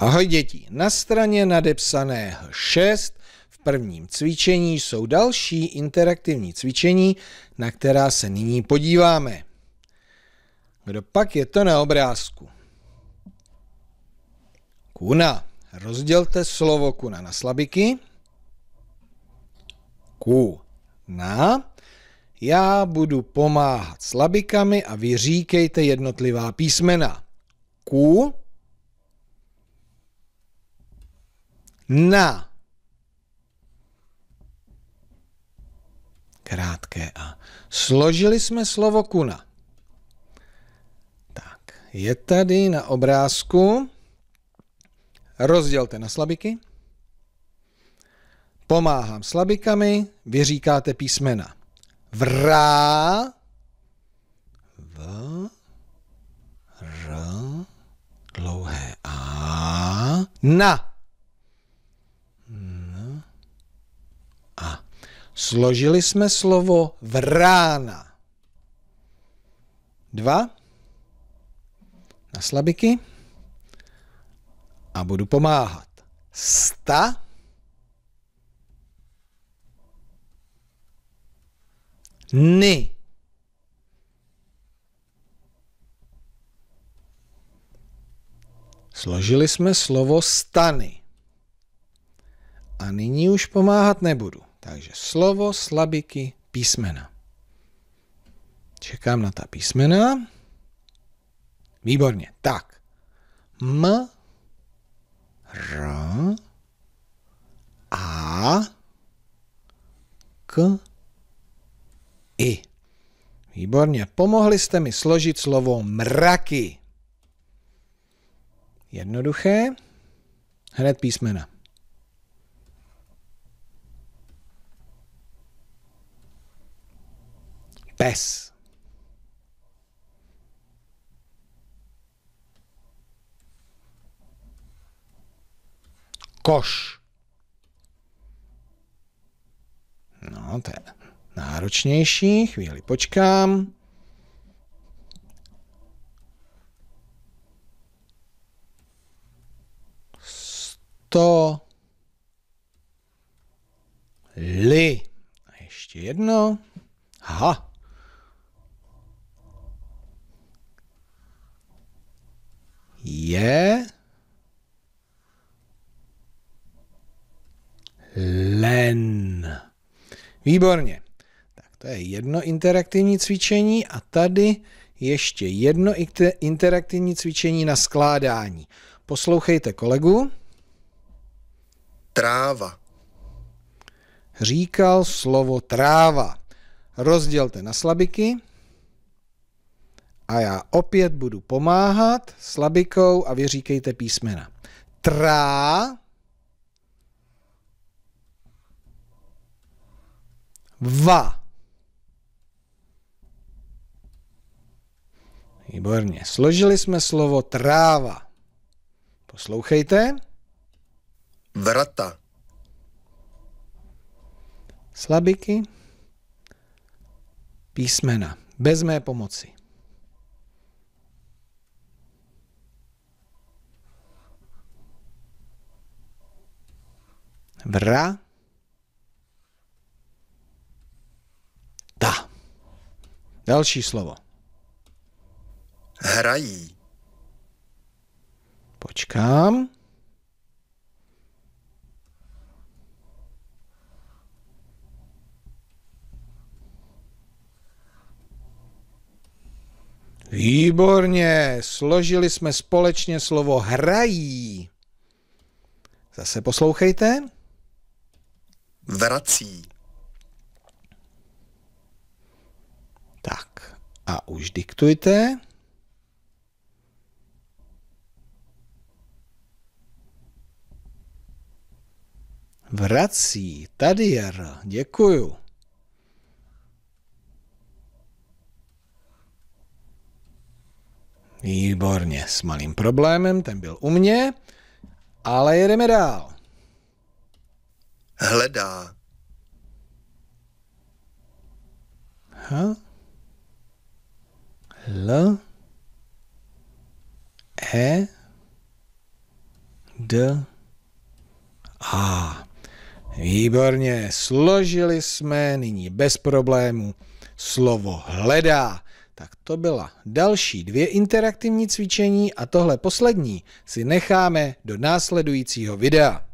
Ahoj děti, na straně nadepsané 6 v prvním cvičení jsou další interaktivní cvičení, na která se nyní podíváme. Kdo pak je to na obrázku? Kuna. Rozdělte slovo kuna na slabiky. Kuna. Na. Já budu pomáhat slabikami a vy říkejte jednotlivá písmena. Kuna. na krátké a. Složili jsme slovo kuna. Tak, je tady na obrázku. Rozdělte na slabiky. Pomáhám slabikami, vy říkáte písmena. Vrá, v, r, dlouhé a, na. složili jsme slovo vrána. Dva na slabiky a budu pomáhat. Sta ny. Složili jsme slovo stany. A nyní už pomáhat nebudu. Takže slovo, slabiky, písmena. Čekám na ta písmena. Výborně. Tak. M, R, A, K, I. Výborně. Pomohli jste mi složit slovo mraky. Jednoduché. Hned písmena. pes. Koš. No, to je náročnější. Chvíli počkám. Sto. Li. A ještě jedno. Aha. je len. Výborně. Tak to je jedno interaktivní cvičení a tady ještě jedno interaktivní cvičení na skládání. Poslouchejte kolegu. Tráva. Říkal slovo tráva. Rozdělte na slabiky. A já opět budu pomáhat slabikou a vy říkejte písmena. Trá, va. Výborně. Složili jsme slovo tráva. Poslouchejte. Vrata. Slabiky. Písmena. Bez mé pomoci. vra ta. Další slovo. Hrají. Počkám. Výborně, složili jsme společně slovo hrají. Zase poslouchejte vrací. Tak a už diktujte. Vrací, tady Jara, děkuju. Výborně, s malým problémem, ten byl u mě, ale jedeme dál hledá. H L E D A. Výborně, složili jsme nyní bez problému slovo hledá. Tak to byla další dvě interaktivní cvičení a tohle poslední si necháme do následujícího videa.